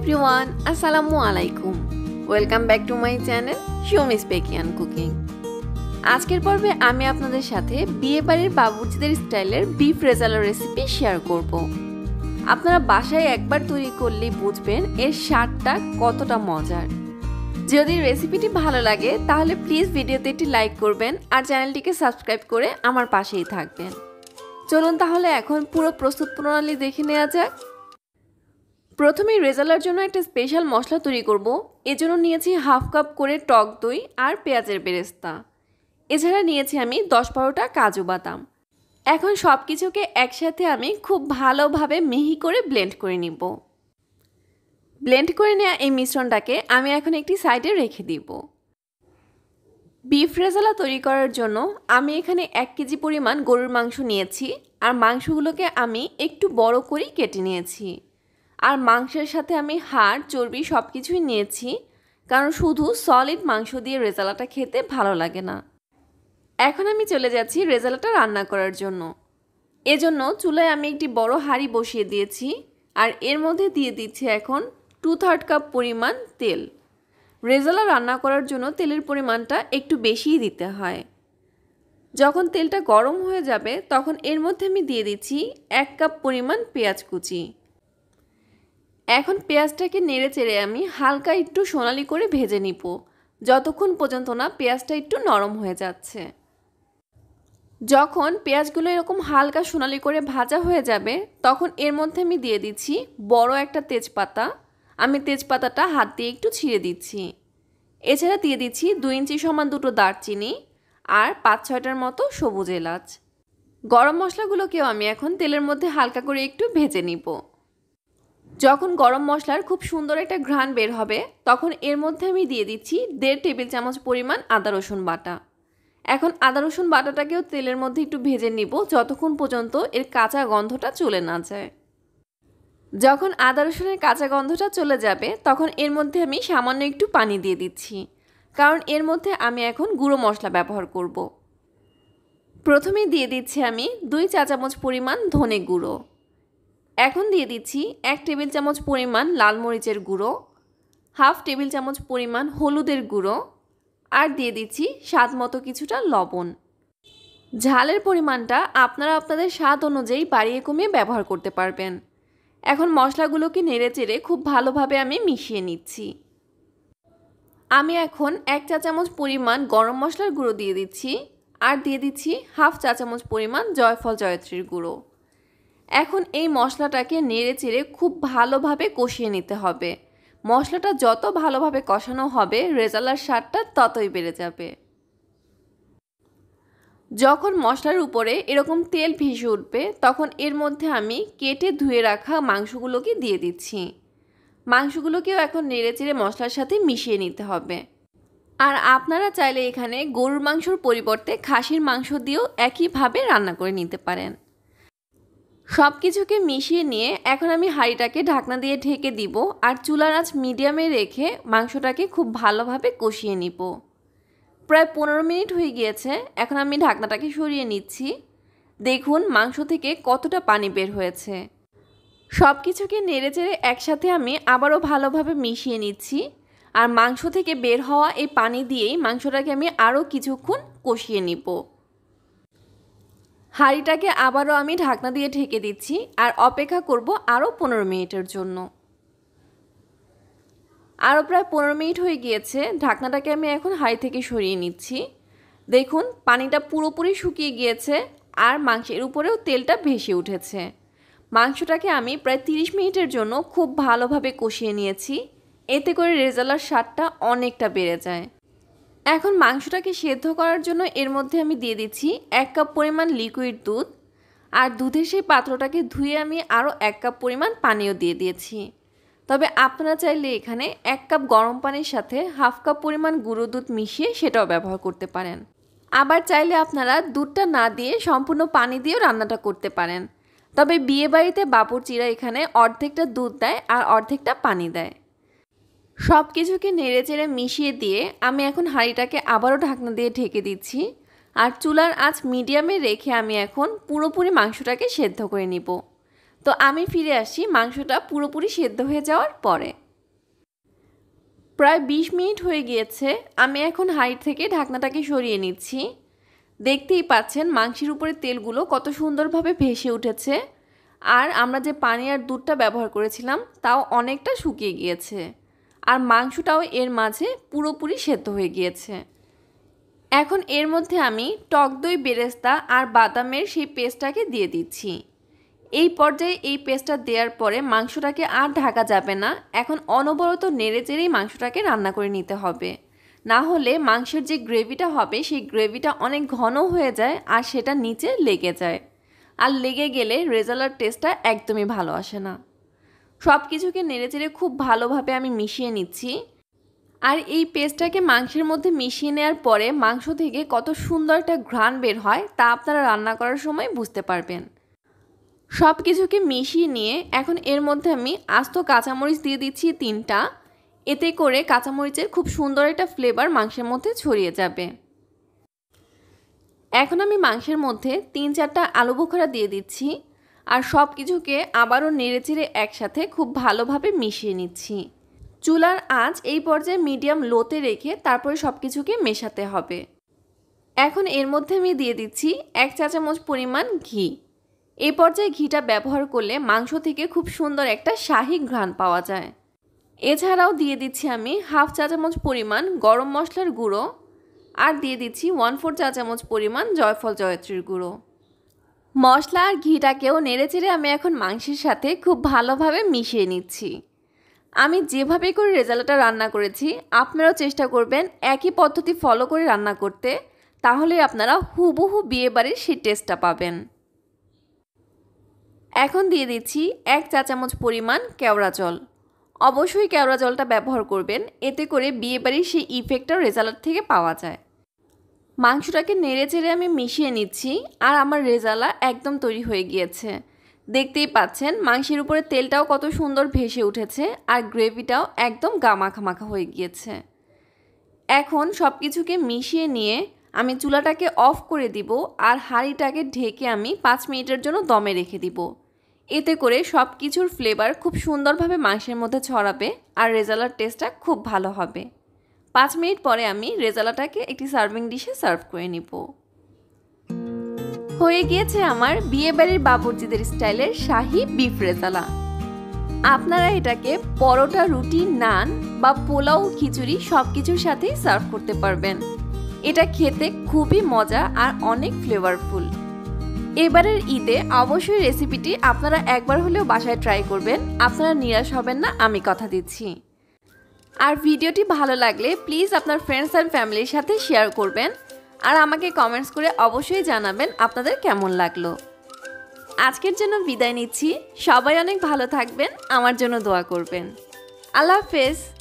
Everyone আসসালামু আলাইকুম welcome back to my channel শোমিস স্পেকিয়ান কুকিং আজকের পর্বে আমি আপনাদের সাথে বিয়ে বাড়ির বাবুজিদের স্টাইলের বিফ রেজালো রেসিপি শেয়ার করব। আপনারা বাসায় একবার তৈরি করলেই বুঝবেন এর স্বাদটা কতটা মজার যদি রেসিপিটি ভালো লাগে তাহলে প্লিজ ভিডিওতে একটি লাইক করবেন আর চ্যানেলটিকে সাবস্ক্রাইব করে আমার পাশেই থাকবেন চলুন তাহলে এখন পুরো প্রস্তুত প্রণালী দেখে নেওয়া যাক প্রথমে রেজালার জন্য একটা স্পেশাল মশলা তৈরি করব এজন্য নিয়েছি হাফ কাপ করে টক দই আর পেঁয়াজের বেরেস্তা এছাড়া নিয়েছি আমি দশ বারোটা কাজু বাদাম এখন সব কিছুকে একসাথে আমি খুব ভালোভাবে মিহি করে ব্লেন্ড করে নিব ব্লেন্ড করে নেওয়া এই মিশ্রণটাকে আমি এখন একটি সাইডে রেখে দিব বিফ রেজালা তৈরি করার জন্য আমি এখানে এক কেজি পরিমাণ গরুর মাংস নিয়েছি আর মাংসগুলোকে আমি একটু বড় করেই কেটে নিয়েছি আর মাংসের সাথে আমি হাড় চর্বি সব কিছুই নিয়েছি কারণ শুধু সলিড মাংস দিয়ে রেজালাটা খেতে ভালো লাগে না এখন আমি চলে যাচ্ছি রেজালাটা রান্না করার জন্য এজন্য চুলায় আমি একটি বড় হাঁড়ি বসিয়ে দিয়েছি আর এর মধ্যে দিয়ে দিচ্ছি এখন টু থার্ড কাপ পরিমাণ তেল রেজালা রান্না করার জন্য তেলের পরিমাণটা একটু বেশিই দিতে হয় যখন তেলটা গরম হয়ে যাবে তখন এর মধ্যে আমি দিয়ে দিচ্ছি এক কাপ পরিমাণ পেঁয়াজ কুচি এখন পেঁয়াজটাকে নেড়ে চেড়ে আমি হালকা একটু সোনালি করে ভেজে নিব যতক্ষণ পর্যন্ত না পেঁয়াজটা একটু নরম হয়ে যাচ্ছে যখন পেঁয়াজগুলো এরকম হালকা সোনালি করে ভাজা হয়ে যাবে তখন এর মধ্যে আমি দিয়ে দিচ্ছি বড় একটা তেজপাতা আমি তেজপাতাটা হাত দিয়ে একটু ছিঁড়ে দিচ্ছি এছাড়া দিয়ে দিচ্ছি দুই ইঞ্চি সমান দুটো দারচিনি আর পাঁচ ছয়টার মতো সবুজ এলাচ গরম মশলাগুলোকেও আমি এখন তেলের মধ্যে হালকা করে একটু ভেজে নিবো যখন গরম মশলার খুব সুন্দর একটা ঘ্রাণ বের হবে তখন এর মধ্যে আমি দিয়ে দিচ্ছি দেড় টেবিল চামচ পরিমাণ আদা রসুন বাটা এখন আদা রসুন বাটাটাকেও তেলের মধ্যে একটু ভেজে নিব যতক্ষণ পর্যন্ত এর কাঁচা গন্ধটা চলে না যায় যখন আদা রসুনের কাঁচা গন্ধটা চলে যাবে তখন এর মধ্যে আমি সামান্য একটু পানি দিয়ে দিচ্ছি কারণ এর মধ্যে আমি এখন গুঁড়ো মশলা ব্যবহার করব। প্রথমে দিয়ে দিচ্ছি আমি দুই চা চামচ পরিমাণ ধনে গুঁড়ো এখন দিয়ে দিচ্ছি এক টেবিল চামচ পরিমাণ লাল মরিচের গুঁড়ো হাফ টেবিল চামচ পরিমাণ হলুদের গুঁড়ো আর দিয়ে দিচ্ছি স্বাদ মতো কিছুটা লবণ ঝালের পরিমাণটা আপনারা আপনাদের স্বাদ অনুযায়ী বাড়িয়ে কমিয়ে ব্যবহার করতে পারবেন এখন মশলাগুলোকে নেড়ে চেড়ে খুব ভালোভাবে আমি মিশিয়ে নিচ্ছি আমি এখন এক চা চামচ পরিমাণ গরম মশলার গুঁড়ো দিয়ে দিচ্ছি আর দিয়ে দিচ্ছি হাফ চা চামচ পরিমাণ জয়ফল জয়ত্রীর গুঁড়ো এখন এই মশলাটাকে নেড়ে চেড়ে খুব ভালোভাবে কষিয়ে নিতে হবে মশলাটা যত ভালোভাবে কষানো হবে রেজালার স্বাদটা ততই বেড়ে যাবে যখন মশলার উপরে এরকম তেল ভেসে উঠবে তখন এর মধ্যে আমি কেটে ধুয়ে রাখা মাংসগুলোকে দিয়ে দিচ্ছি মাংসগুলোকেও এখন নেড়ে চেড়ে মশলার সাথে মিশিয়ে নিতে হবে আর আপনারা চাইলে এখানে গরুর মাংসর পরিবর্তে খাসির মাংস দিয়েও একইভাবে রান্না করে নিতে পারেন সব কিছুকে মিশিয়ে নিয়ে এখন আমি হাঁড়িটাকে ঢাকনা দিয়ে ঢেকে দিব আর চুলার আঁচ মিডিয়ামে রেখে মাংসটাকে খুব ভালোভাবে কষিয়ে নিব প্রায় পনেরো মিনিট হয়ে গিয়েছে এখন আমি ঢাকনাটাকে সরিয়ে নিচ্ছি দেখুন মাংস থেকে কতটা পানি বের হয়েছে সব কিছুকে নেড়ে চেড়ে একসাথে আমি আবারও ভালোভাবে মিশিয়ে নিচ্ছি আর মাংস থেকে বের হওয়া এই পানি দিয়েই মাংসটাকে আমি আরও কিছুক্ষণ কষিয়ে নিব হাঁড়িটাকে আবারও আমি ঢাকনা দিয়ে ঢেকে দিচ্ছি আর অপেক্ষা করব আরও পনেরো মিনিটের জন্য আরও প্রায় পনেরো মিনিট হয়ে গিয়েছে ঢাকনাটাকে আমি এখন হাঁড়ি থেকে সরিয়ে নিচ্ছি দেখুন পানিটা পুরোপুরি শুকিয়ে গিয়েছে আর মাংসের উপরেও তেলটা ভেসে উঠেছে মাংসটাকে আমি প্রায় তিরিশ মিনিটের জন্য খুব ভালোভাবে কষিয়ে নিয়েছি এতে করে রেজালার স্বাদটা অনেকটা বেড়ে যায় এখন মাংসটাকে সেদ্ধ করার জন্য এর মধ্যে আমি দিয়ে দিচ্ছি এক কাপ পরিমাণ লিকুইড দুধ আর দুধের সেই পাত্রটাকে ধুয়ে আমি আরও এক কাপ পরিমাণ পানিও দিয়ে দিয়েছি তবে আপনারা চাইলে এখানে এক কাপ গরম পানির সাথে হাফ কাপ পরিমাণ গুঁড়ো দুধ মিশিয়ে সেটাও ব্যবহার করতে পারেন আবার চাইলে আপনারা দুধটা না দিয়ে সম্পূর্ণ পানি দিয়েও রান্নাটা করতে পারেন তবে বিয়েবাড়িতে চিরা এখানে অর্ধেকটা দুধ দেয় আর অর্ধেকটা পানি দেয় সব কিছুকে নেড়ে চেড়ে মিশিয়ে দিয়ে আমি এখন হাঁড়িটাকে আবারও ঢাকনা দিয়ে ঢেকে দিচ্ছি আর চুলার আঁচ মিডিয়ামে রেখে আমি এখন পুরোপুরি মাংসটাকে সেদ্ধ করে নিব তো আমি ফিরে আসি মাংসটা পুরোপুরি সেদ্ধ হয়ে যাওয়ার পরে প্রায় ২০ মিনিট হয়ে গিয়েছে আমি এখন হাইট থেকে ঢাকনাটাকে সরিয়ে নিচ্ছি দেখতেই পাচ্ছেন মাংসের উপরে তেলগুলো কত সুন্দরভাবে ভেসে উঠেছে আর আমরা যে পানি আর দুধটা ব্যবহার করেছিলাম তাও অনেকটা শুকিয়ে গিয়েছে আর মাংসটাও এর মাঝে পুরোপুরি সেদ্ধ হয়ে গিয়েছে এখন এর মধ্যে আমি টক দই বেরেস্তা আর বাদামের সেই পেস্টটাকে দিয়ে দিচ্ছি এই পর্যায়ে এই পেস্টটা দেওয়ার পরে মাংসটাকে আর ঢাকা যাবে না এখন অনবরত নেড়ে চেড়েই মাংসটাকে রান্না করে নিতে হবে না হলে মাংসের যে গ্রেভিটা হবে সেই গ্রেভিটা অনেক ঘন হয়ে যায় আর সেটা নিচে লেগে যায় আর লেগে গেলে রেজালার টেস্টটা একদমই ভালো আসে না সব কিছুকে নেড়েচেড়ে খুব ভালোভাবে আমি মিশিয়ে নিচ্ছি আর এই পেস্টটাকে মাংসের মধ্যে মিশিয়ে নেওয়ার পরে মাংস থেকে কত সুন্দর একটা ঘ্রাণ বের হয় তা আপনারা রান্না করার সময় বুঝতে পারবেন সব কিছুকে মিশিয়ে নিয়ে এখন এর মধ্যে আমি আস্ত কাঁচামরিচ দিয়ে দিচ্ছি তিনটা এতে করে কাঁচামরিচের খুব সুন্দর একটা ফ্লেভার মাংসের মধ্যে ছড়িয়ে যাবে এখন আমি মাংসের মধ্যে তিন চারটা আলু বোখরা দিয়ে দিচ্ছি আর সব কিছুকে আবারও নেড়েচেড়ে একসাথে খুব ভালোভাবে মিশিয়ে নিচ্ছি চুলার আঁচ এই পর্যায়ে মিডিয়াম লোতে রেখে তারপরে সব কিছুকে মেশাতে হবে এখন এর মধ্যে আমি দিয়ে দিচ্ছি এক চা চামচ পরিমাণ ঘি এই পর্যায়ে ঘিটা ব্যবহার করলে মাংস থেকে খুব সুন্দর একটা শাহী ঘ্রাণ পাওয়া যায় এছাড়াও দিয়ে দিচ্ছি আমি হাফ চা চামচ পরিমাণ গরম মশলার গুঁড়ো আর দিয়ে দিচ্ছি ওয়ান ফোর চা চামচ পরিমাণ জয়ফল জয়ত্রীর গুঁড়ো মশলা আর ঘিটাকেও নেড়েচেড়ে আমি এখন মাংসের সাথে খুব ভালোভাবে মিশিয়ে নিচ্ছি আমি যেভাবে করে রেজাল্টটা রান্না করেছি আপনারাও চেষ্টা করবেন একই পদ্ধতি ফলো করে রান্না করতে তাহলে আপনারা হুবহু বিয়ে বাড়ির সেই টেস্টটা পাবেন এখন দিয়ে দিচ্ছি এক চা চামচ পরিমাণ কেওড়া জল অবশ্যই কেওড়া জলটা ব্যবহার করবেন এতে করে বিয়েবাড়ির সেই ইফেক্টটা রেজাল্ট থেকে পাওয়া যায় মাংসটাকে নেড়ে চেড়ে আমি মিশিয়ে নিচ্ছি আর আমার রেজালা একদম তৈরি হয়ে গিয়েছে দেখতেই পাচ্ছেন মাংসের উপরে তেলটাও কত সুন্দর ভেসে উঠেছে আর গ্রেভিটাও একদম গামাখামাখা হয়ে গিয়েছে এখন সব কিছুকে মিশিয়ে নিয়ে আমি চুলাটাকে অফ করে দিব আর হাঁড়িটাকে ঢেকে আমি পাঁচ মিনিটের জন্য দমে রেখে দিব এতে করে সব কিছুর ফ্লেভার খুব সুন্দরভাবে মাংসের মধ্যে ছড়াবে আর রেজালার টেস্টটা খুব ভালো হবে পাঁচ মিনিট পরে আমি রেজালাটাকে একটি সার্ভিং ডিশে সার্ভ করে নিব হয়ে গিয়েছে আমার বিয়েবাড়ির বাবুর্জিদের স্টাইলের শাহি বিফ রেজালা আপনারা এটাকে পরোটা রুটি নান বা পোলাও খিচুড়ি সব কিছুর সাথেই সার্ভ করতে পারবেন এটা খেতে খুবই মজা আর অনেক ফ্লেভারফুল এবারের ঈদে অবশ্যই রেসিপিটি আপনারা একবার হলেও বাসায় ট্রাই করবেন আপনারা নিরাশ হবেন না আমি কথা দিচ্ছি আর ভিডিওটি ভালো লাগলে প্লিজ আপনার ফ্রেন্ডস অ্যান্ড ফ্যামিলির সাথে শেয়ার করবেন আর আমাকে কমেন্টস করে অবশ্যই জানাবেন আপনাদের কেমন লাগলো আজকের জন্য বিদায় নিচ্ছি সবাই অনেক ভালো থাকবেন আমার জন্য দোয়া করবেন আল্লাহ হাফেজ